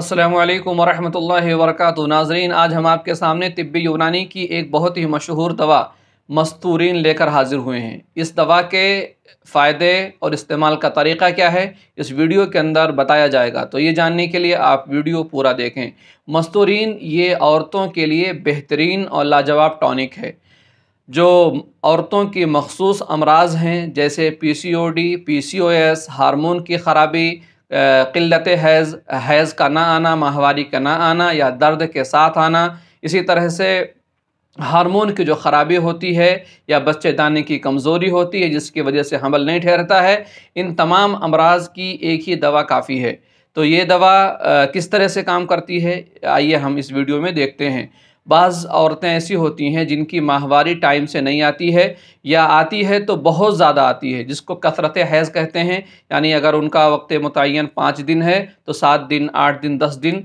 असलम वरहमत ला वरक नाजरीन आज हम आपके सामने तिब्बी यूनानी की एक बहुत ही मशहूर दवा मस्तूरीन लेकर हाजिर हुए हैं इस दवा के फ़ायदे और इस्तेमाल का तरीक़ा क्या है इस वीडियो के अंदर बताया जाएगा तो ये जानने के लिए आप वीडियो पूरा देखें मस्तूरीन ये औरतों के लिए बेहतरीन और लाजवाब टॉनिक है जो औरतों की मखसूस अमराज हैं जैसे P P C C O D O S hormone की खराबी किल्लत हैज़ हैज़ का ना आना माहवारी का ना आना या दर्द के साथ आना इसी तरह से हार्मोन की जो ख़राबी होती है या बच्चे दाने की कमज़ोरी होती है जिसकी वजह से हमल नहीं ठहरता है इन तमाम अमराज की एक ही दवा काफ़ी है तो ये दवा किस तरह से काम करती है आइए हम इस वीडियो में देखते हैं बाज़ औरतें ऐसी होती हैं जिनकी माहवारी टाइम से नहीं आती है या आती है तो बहुत ज़्यादा आती है जिसको कसरत हैज़ कहते हैं यानी अगर उनका वक्त मुतन पाँच दिन है तो सात दिन आठ दिन दस दिन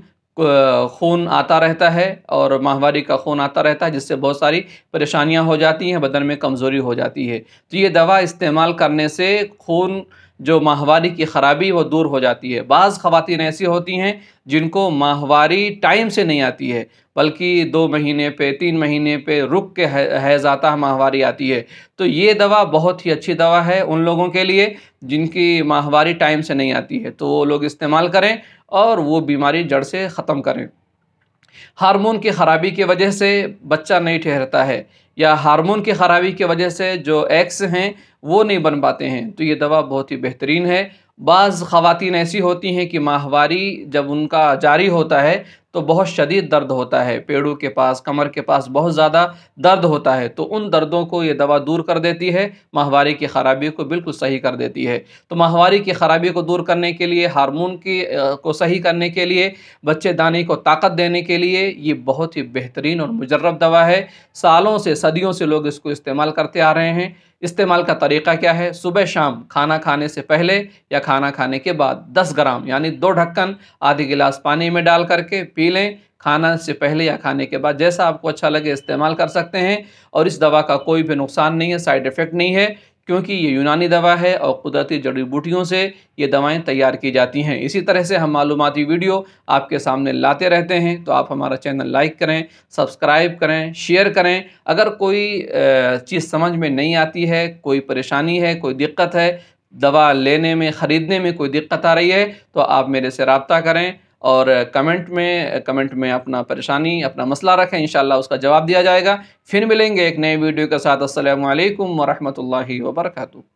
खून आता रहता है और माहवारी का खून आता रहता है जिससे बहुत सारी परेशानियां हो जाती हैं बदन में कमज़ोरी हो जाती है तो ये दवा इस्तेमाल करने से खून जो माहवारी की ख़राबी वो दूर हो जाती है बाज़ ख़वान ऐसी होती हैं जिनको माहवारी टाइम से नहीं आती है बल्कि दो महीने पे तीन महीने पे रुक के है आता है माहवारी आती है तो ये दवा बहुत ही अच्छी दवा है उन लोगों के लिए जिनकी माहवारी टाइम से नहीं आती है तो वो लोग इस्तेमाल करें और वो बीमारी जड़ से ख़त्म करें हार्मोन की ख़राबी की वजह से बच्चा नहीं ठहरता है या हार्मोन की ख़राबी की वजह से जो एक्स हैं वो नहीं बन पाते हैं तो ये दवा बहुत ही बेहतरीन है बाज़ ख़वातीन ऐसी होती हैं कि माहवारी जब उनका जारी होता है तो बहुत शदीद दर्द होता है पेड़ों के पास कमर के पास बहुत ज़्यादा दर्द होता है तो उन दर्दों को ये दवा दूर कर देती है माहवारी की खराबी को बिल्कुल सही कर देती है तो माहवारी की खराबी को दूर करने के लिए हारमोन की को सही करने के लिए बच्चे दानी को ताकत देने के लिए ये बहुत ही बेहतरीन और मुजरब दवा है सालों से सदियों से लोग इसको इस्तेमाल करते आ रहे हैं इस्तेमाल का तरीका क्या है सुबह शाम खाना खाने से पहले या खाना खाने के बाद 10 ग्राम यानी दो ढक्कन आधे गिलास पानी में डाल करके पी पी लें खाना से पहले या खाने के बाद जैसा आपको अच्छा लगे इस्तेमाल कर सकते हैं और इस दवा का कोई भी नुकसान नहीं है साइड इफ़ेक्ट नहीं है क्योंकि ये यूनानी दवा है और कुदरती जड़ी बूटियों से ये दवाएं तैयार की जाती हैं इसी तरह से हम मालूमती वीडियो आपके सामने लाते रहते हैं तो आप हमारा चैनल लाइक करें सब्सक्राइब करें शेयर करें अगर कोई चीज़ समझ में नहीं आती है कोई परेशानी है कोई दिक्कत है दवा लेने में ख़रीदने में कोई दिक्कत आ रही है तो आप मेरे से रबता करें और कमेंट में कमेंट में अपना परेशानी अपना मसला रखें इन उसका जवाब दिया जाएगा फिर मिलेंगे एक नए वीडियो के साथ असल वरहमल वर्का